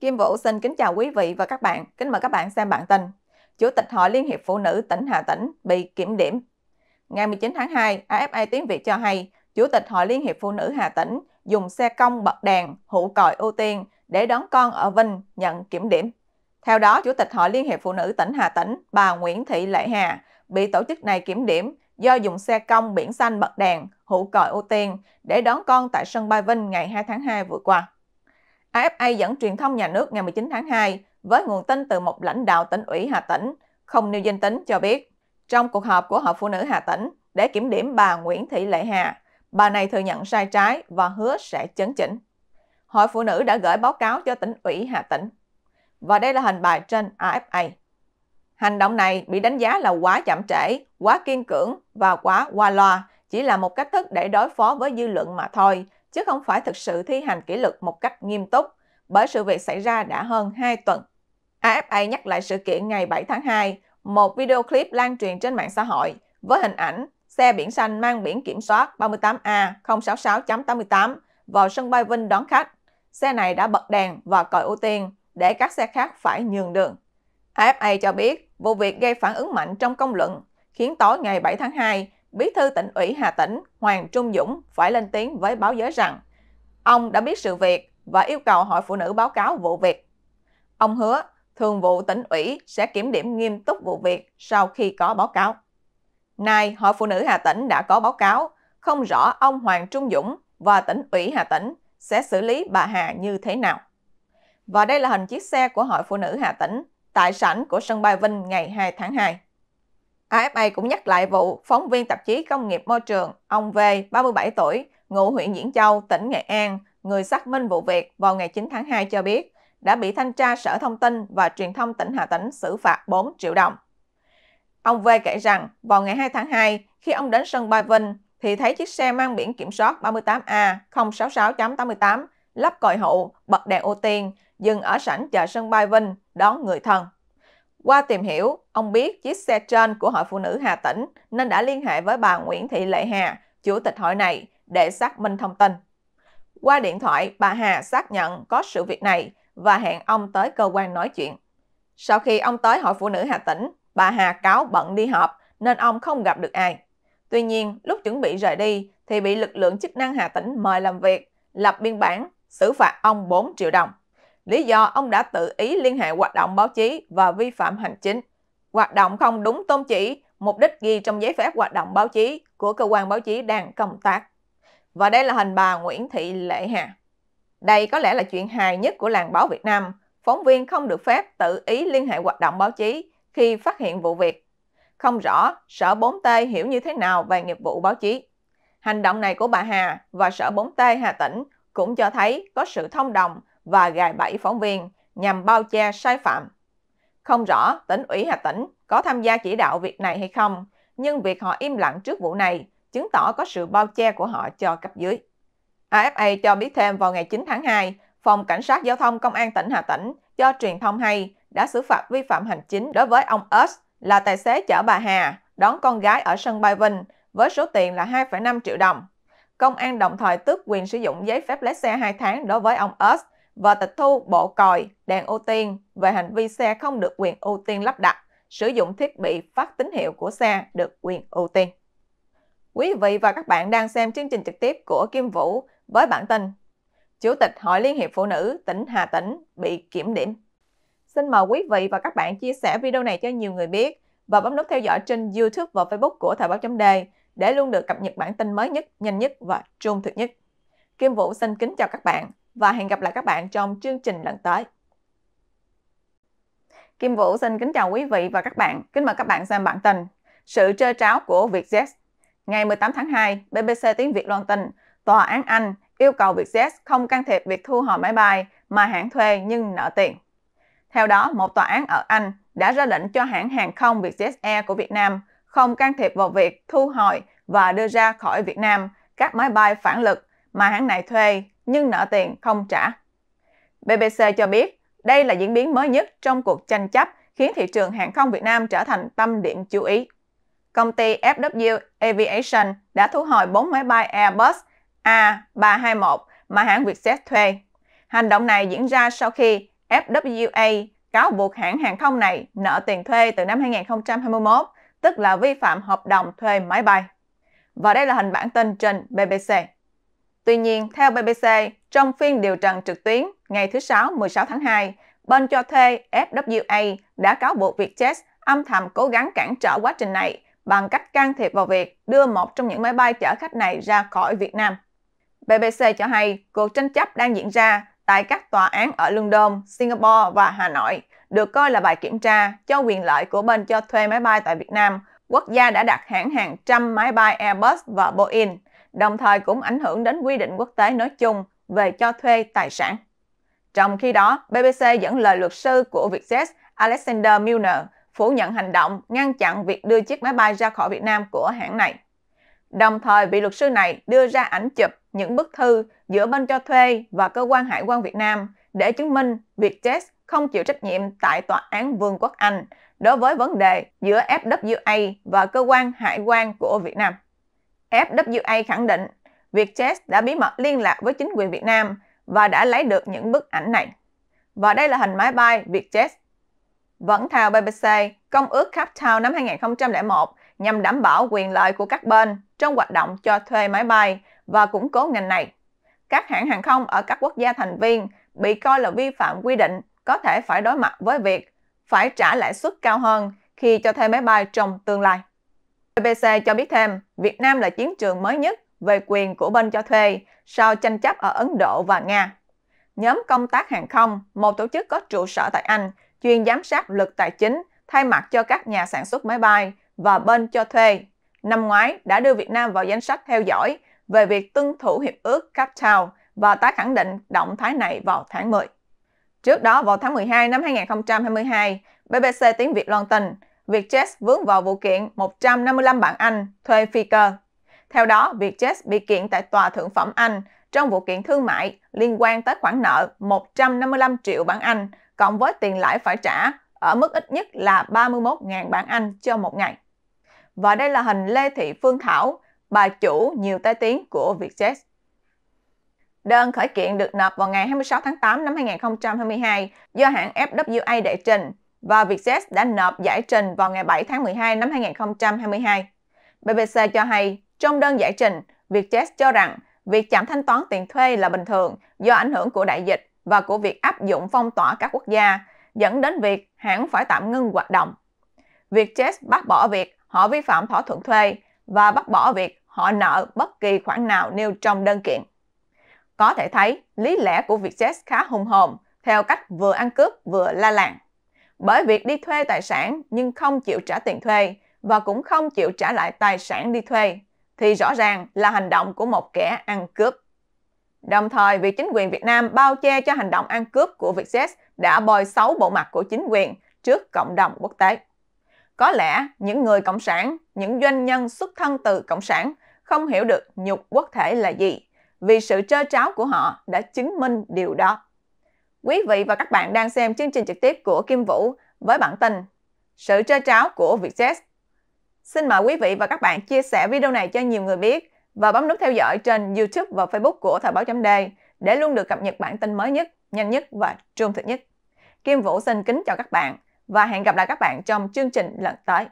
Kim Vũ xin kính chào quý vị và các bạn. Kính mời các bạn xem bản tin. Chủ tịch Hội Liên hiệp Phụ nữ tỉnh Hà Tĩnh bị kiểm điểm. Ngày 19 tháng 2, AFA Tiếng Việt cho hay, Chủ tịch Hội Liên hiệp Phụ nữ Hà Tĩnh dùng xe công bật đèn, hụ còi ưu tiên để đón con ở Vinh nhận kiểm điểm. Theo đó, Chủ tịch Hội Liên hiệp Phụ nữ tỉnh Hà Tĩnh, bà Nguyễn Thị Lệ Hà, bị tổ chức này kiểm điểm do dùng xe công biển xanh bật đèn, hụ còi ưu tiên để đón con tại sân bay Vinh ngày 2 tháng 2 vừa qua. AFA dẫn truyền thông nhà nước ngày 19 tháng 2 với nguồn tin từ một lãnh đạo tỉnh ủy Hà Tĩnh, không nêu danh tính cho biết, trong cuộc họp của Hội Phụ nữ Hà Tĩnh để kiểm điểm bà Nguyễn Thị Lệ Hà, bà này thừa nhận sai trái và hứa sẽ chấn chỉnh. Hội Phụ nữ đã gửi báo cáo cho tỉnh ủy Hà Tĩnh. Và đây là hình bài trên AFA. Hành động này bị đánh giá là quá chậm trễ, quá kiên cưỡng và quá qua loa, chỉ là một cách thức để đối phó với dư luận mà thôi, chứ không phải thực sự thi hành kỷ luật một cách nghiêm túc, bởi sự việc xảy ra đã hơn 2 tuần. AFA nhắc lại sự kiện ngày 7 tháng 2, một video clip lan truyền trên mạng xã hội với hình ảnh xe biển xanh mang biển kiểm soát 38A066.88 vào sân bay Vinh đón khách. Xe này đã bật đèn và còi ưu tiên để các xe khác phải nhường đường. AFA cho biết vụ việc gây phản ứng mạnh trong công luận, khiến tối ngày 7 tháng 2, Bí thư tỉnh ủy Hà Tĩnh Hoàng Trung Dũng phải lên tiếng với báo giới rằng ông đã biết sự việc và yêu cầu Hội Phụ Nữ báo cáo vụ việc. Ông hứa thường vụ tỉnh ủy sẽ kiểm điểm nghiêm túc vụ việc sau khi có báo cáo. Nay, Hội Phụ Nữ Hà Tĩnh đã có báo cáo, không rõ ông Hoàng Trung Dũng và tỉnh ủy Hà Tĩnh sẽ xử lý bà Hà như thế nào. Và đây là hình chiếc xe của Hội Phụ Nữ Hà Tĩnh tại sảnh của sân bay Vinh ngày 2 tháng 2. AFA cũng nhắc lại vụ phóng viên tạp chí Công nghiệp Môi trường, ông V, 37 tuổi, ngụ huyện Diễn Châu, tỉnh Nghệ An, người xác minh vụ việc vào ngày 9 tháng 2 cho biết đã bị thanh tra Sở Thông tin và Truyền thông tỉnh Hà Tĩnh xử phạt 4 triệu đồng. Ông V kể rằng vào ngày 2 tháng 2, khi ông đến sân bay Vinh thì thấy chiếc xe mang biển kiểm soát 38A 066.88 lắp còi hậu, bật đèn ưu tiên, dừng ở sảnh chờ sân bay Vinh đón người thân. Qua tìm hiểu, ông biết chiếc xe trên của hội phụ nữ Hà Tĩnh nên đã liên hệ với bà Nguyễn Thị Lệ Hà, chủ tịch hội này, để xác minh thông tin. Qua điện thoại, bà Hà xác nhận có sự việc này và hẹn ông tới cơ quan nói chuyện. Sau khi ông tới hội phụ nữ Hà Tĩnh, bà Hà cáo bận đi họp nên ông không gặp được ai. Tuy nhiên, lúc chuẩn bị rời đi thì bị lực lượng chức năng Hà Tĩnh mời làm việc, lập biên bản, xử phạt ông 4 triệu đồng. Lý do ông đã tự ý liên hệ hoạt động báo chí và vi phạm hành chính. Hoạt động không đúng tôn chỉ, mục đích ghi trong giấy phép hoạt động báo chí của cơ quan báo chí đang công tác. Và đây là hình bà Nguyễn Thị Lệ Hà. Đây có lẽ là chuyện hài nhất của làng báo Việt Nam. Phóng viên không được phép tự ý liên hệ hoạt động báo chí khi phát hiện vụ việc. Không rõ Sở 4T hiểu như thế nào về nghiệp vụ báo chí. Hành động này của bà Hà và Sở 4T Hà Tĩnh cũng cho thấy có sự thông đồng và gài bẫy phóng viên nhằm bao che sai phạm. Không rõ tỉnh ủy Hà Tĩnh có tham gia chỉ đạo việc này hay không, nhưng việc họ im lặng trước vụ này chứng tỏ có sự bao che của họ cho cấp dưới. AFA cho biết thêm vào ngày 9 tháng 2, Phòng Cảnh sát Giao thông Công an tỉnh Hà Tĩnh cho truyền thông hay đã xử phạt vi phạm hành chính đối với ông Us là tài xế chở bà Hà đón con gái ở sân bay Vinh với số tiền là 2,5 triệu đồng. Công an đồng thời tước quyền sử dụng giấy phép lái xe 2 tháng đối với ông Us và tịch thu bộ còi, đèn ưu tiên về hành vi xe không được quyền ưu tiên lắp đặt, sử dụng thiết bị phát tín hiệu của xe được quyền ưu tiên. Quý vị và các bạn đang xem chương trình trực tiếp của Kim Vũ với bản tin Chủ tịch Hội Liên hiệp Phụ nữ tỉnh Hà Tĩnh bị kiểm điểm. Xin mời quý vị và các bạn chia sẻ video này cho nhiều người biết và bấm nút theo dõi trên YouTube và Facebook của Thời báo chấm đề để luôn được cập nhật bản tin mới nhất, nhanh nhất và trung thực nhất. Kim Vũ xin kính chào các bạn và hẹn gặp lại các bạn trong chương trình lần tới. Kim Vũ xin kính chào quý vị và các bạn. Kính mời các bạn xem bản tin Sự trơ tráo của Vietjet. Ngày 18 tháng 2, BBC tiếng Việt loan tin Tòa án Anh yêu cầu Vietjet không can thiệp việc thu hồi máy bay mà hãng thuê nhưng nợ tiền. Theo đó, một tòa án ở Anh đã ra lệnh cho hãng hàng không Vietjet Air của Việt Nam không can thiệp vào việc thu hồi và đưa ra khỏi Việt Nam các máy bay phản lực mà hãng này thuê nhưng nợ tiền không trả. BBC cho biết đây là diễn biến mới nhất trong cuộc tranh chấp khiến thị trường hàng không Việt Nam trở thành tâm điểm chú ý. Công ty FW Aviation đã thu hồi 4 máy bay Airbus A321 mà hãng Vietjet thuê. Hành động này diễn ra sau khi FWA cáo buộc hãng hàng không này nợ tiền thuê từ năm 2021, tức là vi phạm hợp đồng thuê máy bay. Và đây là hình bản tin trên BBC. Tuy nhiên, theo BBC, trong phiên điều trần trực tuyến ngày thứ Sáu 16 tháng 2, bên cho thuê FWA đã cáo buộc Vietjet âm thầm cố gắng cản trở quá trình này bằng cách can thiệp vào việc đưa một trong những máy bay chở khách này ra khỏi Việt Nam. BBC cho hay cuộc tranh chấp đang diễn ra tại các tòa án ở London, Singapore và Hà Nội được coi là bài kiểm tra cho quyền lợi của bên cho thuê máy bay tại Việt Nam. Quốc gia đã đặt hãng hàng trăm máy bay Airbus và Boeing đồng thời cũng ảnh hưởng đến quy định quốc tế nói chung về cho thuê tài sản. Trong khi đó, BBC dẫn lời luật sư của Vietjet Alexander Milner phủ nhận hành động ngăn chặn việc đưa chiếc máy bay ra khỏi Việt Nam của hãng này. Đồng thời, vị luật sư này đưa ra ảnh chụp những bức thư giữa bên cho thuê và cơ quan hải quan Việt Nam để chứng minh Vietjet không chịu trách nhiệm tại tòa án Vương quốc Anh đối với vấn đề giữa FWA và cơ quan hải quan của Việt Nam. FWA khẳng định Vietjet đã bí mật liên lạc với chính quyền Việt Nam và đã lấy được những bức ảnh này. Và đây là hình máy bay Vietjet. Vẫn theo BBC, Công ước Cape Town năm 2001 nhằm đảm bảo quyền lợi của các bên trong hoạt động cho thuê máy bay và củng cố ngành này. Các hãng hàng không ở các quốc gia thành viên bị coi là vi phạm quy định có thể phải đối mặt với việc phải trả lãi suất cao hơn khi cho thuê máy bay trong tương lai. BBC cho biết thêm, Việt Nam là chiến trường mới nhất về quyền của bên cho thuê sau tranh chấp ở Ấn Độ và Nga. Nhóm công tác hàng không, một tổ chức có trụ sở tại Anh, chuyên giám sát lực tài chính thay mặt cho các nhà sản xuất máy bay và bên cho thuê. Năm ngoái đã đưa Việt Nam vào danh sách theo dõi về việc tuân thủ hiệp ước Cape và tái khẳng định động thái này vào tháng 10. Trước đó, vào tháng 12 năm 2022, BBC Tiếng Việt loan tin Vietjet vướng vào vụ kiện 155 bạn Anh thuê phi cơ. Theo đó, Vietjet bị kiện tại Tòa Thượng phẩm Anh trong vụ kiện thương mại liên quan tới khoản nợ 155 triệu bảng Anh cộng với tiền lãi phải trả ở mức ít nhất là 31.000 bảng Anh cho một ngày. Và đây là hình Lê Thị Phương Thảo, bà chủ nhiều tai tiếng của Vietjet. Đơn khởi kiện được nộp vào ngày 26 tháng 8 năm 2022 do hãng FWA đệ trình và Vietjet đã nộp giải trình vào ngày 7 tháng 12 năm 2022. BBC cho hay, trong đơn giải trình, Vietjet cho rằng việc chạm thanh toán tiền thuê là bình thường do ảnh hưởng của đại dịch và của việc áp dụng phong tỏa các quốc gia, dẫn đến việc hãng phải tạm ngưng hoạt động. Vietjet bác bỏ việc họ vi phạm thỏa thuận thuê và bác bỏ việc họ nợ bất kỳ khoản nào nêu trong đơn kiện. Có thể thấy, lý lẽ của Vietjet khá hùng hồn, theo cách vừa ăn cướp vừa la làng bởi việc đi thuê tài sản nhưng không chịu trả tiền thuê và cũng không chịu trả lại tài sản đi thuê thì rõ ràng là hành động của một kẻ ăn cướp. Đồng thời, việc chính quyền Việt Nam bao che cho hành động ăn cướp của Vietjet đã bồi xấu bộ mặt của chính quyền trước cộng đồng quốc tế. Có lẽ những người cộng sản, những doanh nhân xuất thân từ cộng sản không hiểu được nhục quốc thể là gì, vì sự trơ tráo của họ đã chứng minh điều đó. Quý vị và các bạn đang xem chương trình trực tiếp của Kim Vũ với bản tin Sự chơi tráo của Vietjet. Xin mời quý vị và các bạn chia sẻ video này cho nhiều người biết và bấm nút theo dõi trên YouTube và Facebook của Thời báo chấm Đề để luôn được cập nhật bản tin mới nhất, nhanh nhất và trung thực nhất. Kim Vũ xin kính chào các bạn và hẹn gặp lại các bạn trong chương trình lần tới.